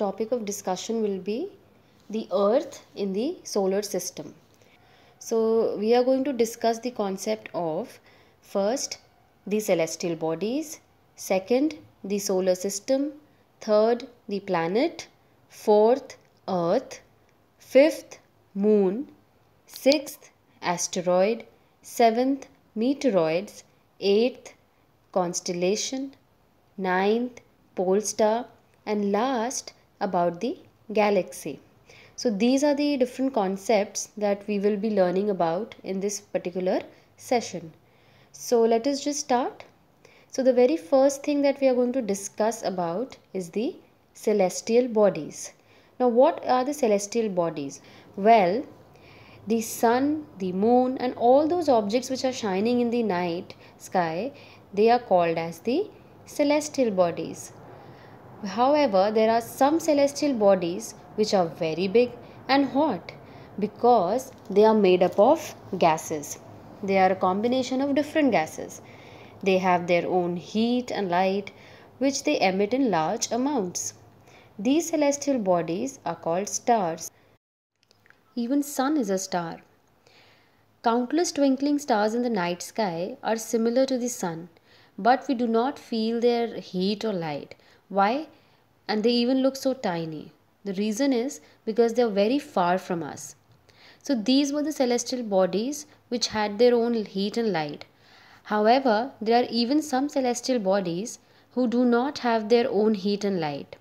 topic of discussion will be the earth in the solar system. So we are going to discuss the concept of first the celestial bodies, second the solar system, third the planet, fourth earth, fifth moon, sixth asteroid, seventh meteoroids, eighth constellation, ninth pole star and last about the galaxy. So these are the different concepts that we will be learning about in this particular session. So let us just start. So the very first thing that we are going to discuss about is the celestial bodies. Now what are the celestial bodies? Well, the sun, the moon and all those objects which are shining in the night sky, they are called as the celestial bodies. However, there are some celestial bodies which are very big and hot because they are made up of gases. They are a combination of different gases. They have their own heat and light which they emit in large amounts. These celestial bodies are called stars. Even sun is a star. Countless twinkling stars in the night sky are similar to the sun, but we do not feel their heat or light why? And they even look so tiny. The reason is because they are very far from us. So these were the celestial bodies which had their own heat and light. However, there are even some celestial bodies who do not have their own heat and light.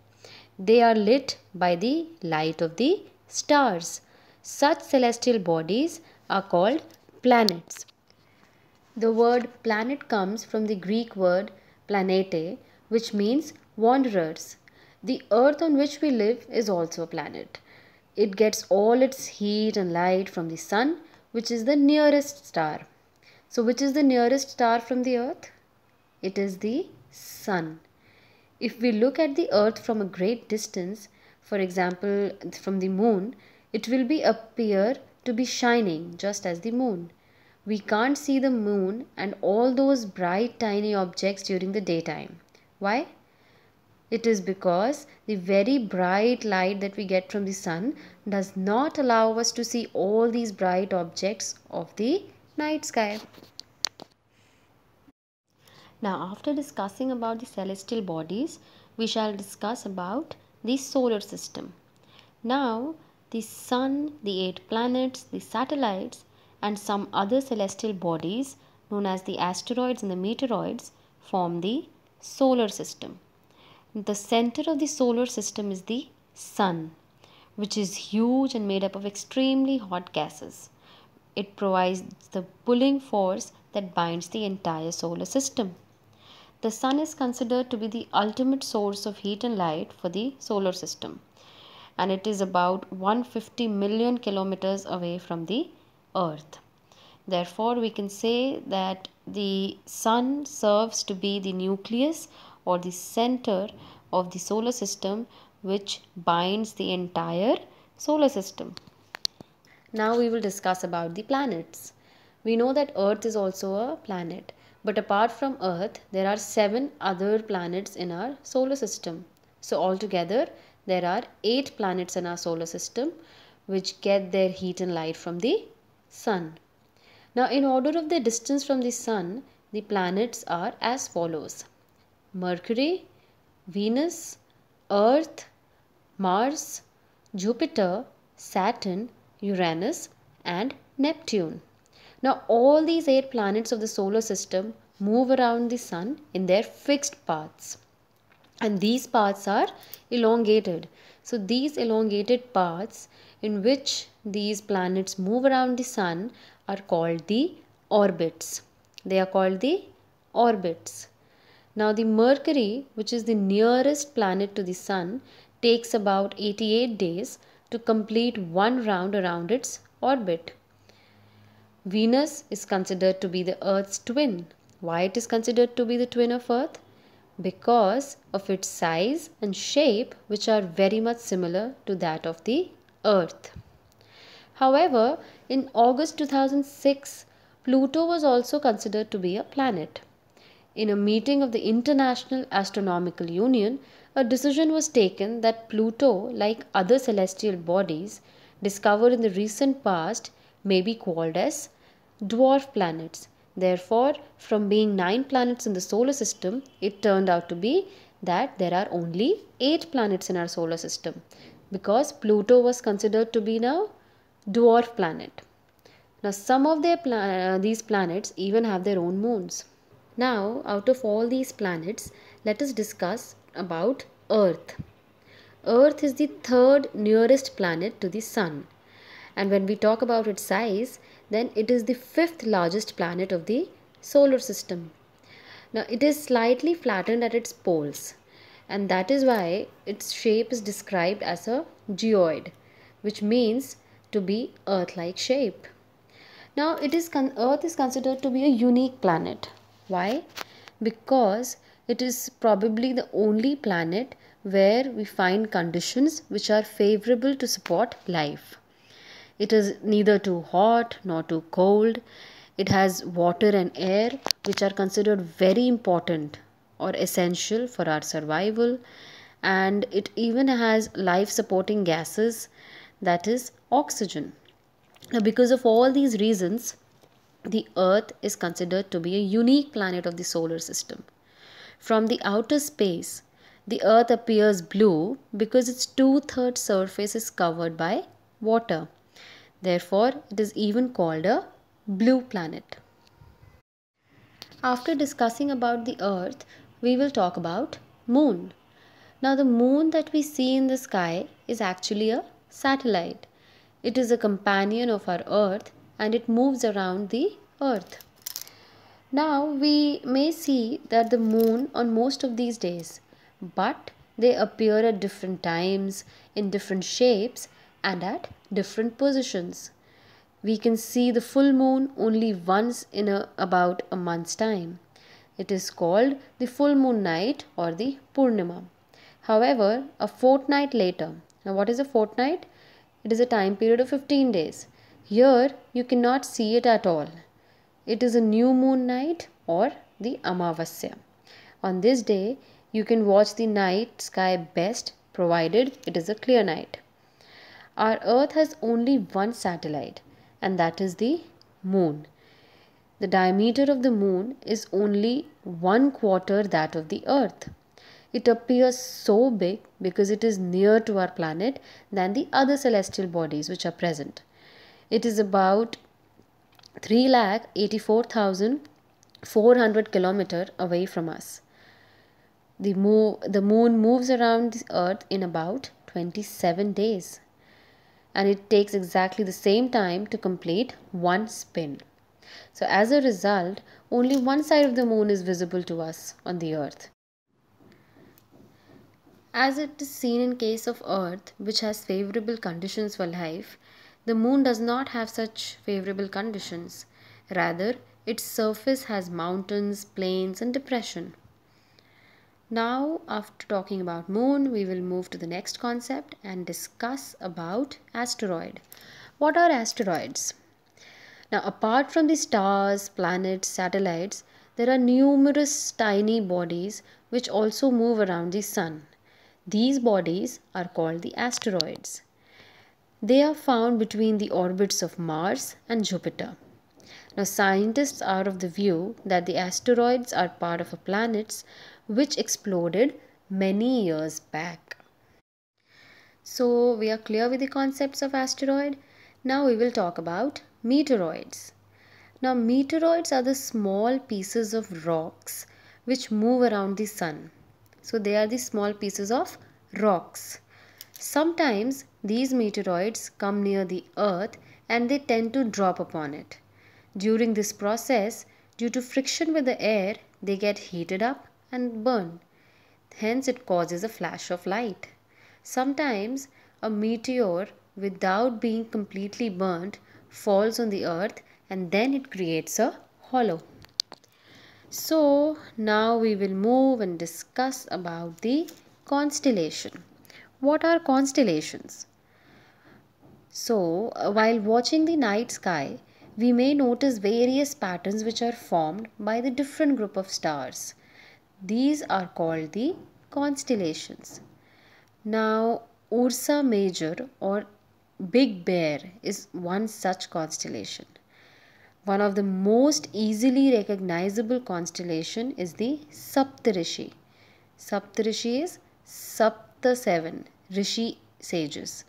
They are lit by the light of the stars. Such celestial bodies are called planets. The word planet comes from the Greek word planete, which means Wanderers, the earth on which we live is also a planet. It gets all its heat and light from the sun, which is the nearest star. So, which is the nearest star from the earth? It is the sun. If we look at the earth from a great distance, for example, from the moon, it will be appear to be shining just as the moon. We can't see the moon and all those bright tiny objects during the daytime. Why? It is because the very bright light that we get from the sun does not allow us to see all these bright objects of the night sky. Now after discussing about the celestial bodies, we shall discuss about the solar system. Now the sun, the eight planets, the satellites and some other celestial bodies known as the asteroids and the meteoroids form the solar system the center of the solar system is the sun, which is huge and made up of extremely hot gases. It provides the pulling force that binds the entire solar system. The sun is considered to be the ultimate source of heat and light for the solar system and it is about 150 million kilometers away from the earth. Therefore, we can say that the sun serves to be the nucleus or the center of the solar system which binds the entire solar system. Now we will discuss about the planets. We know that Earth is also a planet. But apart from Earth, there are seven other planets in our solar system. So altogether, there are eight planets in our solar system which get their heat and light from the sun. Now in order of their distance from the sun, the planets are as follows. Mercury, Venus, Earth, Mars, Jupiter, Saturn, Uranus, and Neptune. Now, all these eight planets of the solar system move around the sun in their fixed paths, and these paths are elongated. So, these elongated paths in which these planets move around the sun are called the orbits. They are called the orbits. Now, the Mercury, which is the nearest planet to the Sun, takes about 88 days to complete one round around its orbit. Venus is considered to be the Earth's twin. Why it is considered to be the twin of Earth? Because of its size and shape, which are very much similar to that of the Earth. However, in August 2006, Pluto was also considered to be a planet. In a meeting of the International Astronomical Union, a decision was taken that Pluto, like other celestial bodies discovered in the recent past, may be called as dwarf planets. Therefore, from being nine planets in the solar system, it turned out to be that there are only eight planets in our solar system because Pluto was considered to be now dwarf planet. Now, some of their pla uh, these planets even have their own moons. Now, out of all these planets, let us discuss about Earth. Earth is the third nearest planet to the Sun. And when we talk about its size, then it is the fifth largest planet of the solar system. Now, it is slightly flattened at its poles, and that is why its shape is described as a geoid, which means to be Earth like shape. Now, it is Earth is considered to be a unique planet why? Because it is probably the only planet where we find conditions which are favorable to support life. It is neither too hot nor too cold. It has water and air, which are considered very important or essential for our survival. And it even has life supporting gases, that is, oxygen. Now, because of all these reasons, the Earth is considered to be a unique planet of the solar system. From the outer space, the Earth appears blue because its two thirds surface is covered by water. Therefore, it is even called a blue planet. After discussing about the Earth, we will talk about moon. Now, the moon that we see in the sky is actually a satellite. It is a companion of our Earth and it moves around the earth. Now we may see that the moon on most of these days, but they appear at different times, in different shapes, and at different positions. We can see the full moon only once in a, about a month's time. It is called the full moon night or the Purnima. However, a fortnight later, now what is a fortnight? It is a time period of 15 days here you cannot see it at all. It is a new moon night or the Amavasya. On this day, you can watch the night sky best provided it is a clear night. Our Earth has only one satellite and that is the moon. The diameter of the moon is only one quarter that of the Earth. It appears so big because it is near to our planet than the other celestial bodies which are present it is about 3,84,400 kilometer away from us. The, mo- the moon moves around the earth in about 27 days and it takes exactly the same time to complete one spin. So, as a result, only one side of the moon is visible to us on the earth. As it is seen in case of earth which has favorable conditions for life, the moon does not have such favorable conditions. Rather, its surface has mountains, plains, and depression. Now, after talking about moon, we will move to the next concept and discuss about asteroid. What are asteroids? Now, apart from the stars, planets, satellites, there are numerous tiny bodies which also move around the sun. These bodies are called the asteroids. They are found between the orbits of Mars and Jupiter. Now, scientists are of the view that the asteroids are part of a planets which exploded many years back. So, we are clear with the concepts of asteroid. Now, we will talk about meteoroids. Now, meteoroids are the small pieces of rocks which move around the sun. So, they are the small pieces of rocks. Sometimes these meteoroids come near the Earth and they tend to drop upon it. During this process, due to friction with the air, they get heated up and burn. Hence, it causes a flash of light. Sometimes, a meteor, without being completely burnt, falls on the Earth and then it creates a hollow. So, now we will move and discuss about the constellation. What are constellations? So, uh, while watching the night sky, we may notice various patterns which are formed by the different group of stars. These are called the constellations. Now, Ursa Major or Big Bear is one such constellation. One of the most easily recognizable constellation is the Saptarishi. Saptarishi is Sapta 7, Rishi sages.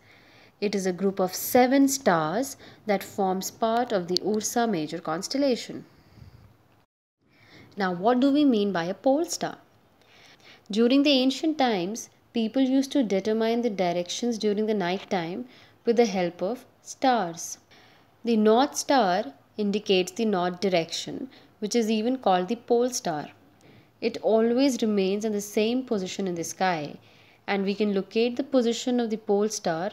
It is a group of seven stars that forms part of the Ursa Major constellation. Now, what do we mean by a pole star? During the ancient times, people used to determine the directions during the night time with the help of stars. The North Star indicates the north direction, which is even called the pole star. It always remains in the same position in the sky, and we can locate the position of the pole star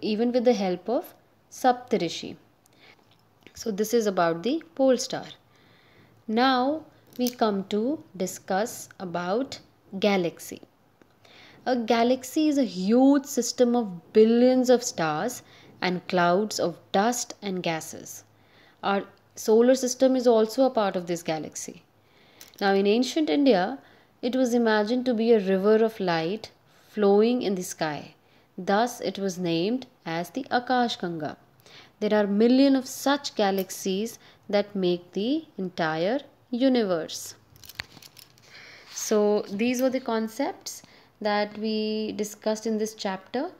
even with the help of Saptarishi. So this is about the pole star. Now we come to discuss about galaxy. A galaxy is a huge system of billions of stars and clouds of dust and gases. Our solar system is also a part of this galaxy. Now in ancient India, it was imagined to be a river of light flowing in the sky. Thus, it was named as the Akash There are millions of such galaxies that make the entire universe. So, these were the concepts that we discussed in this chapter.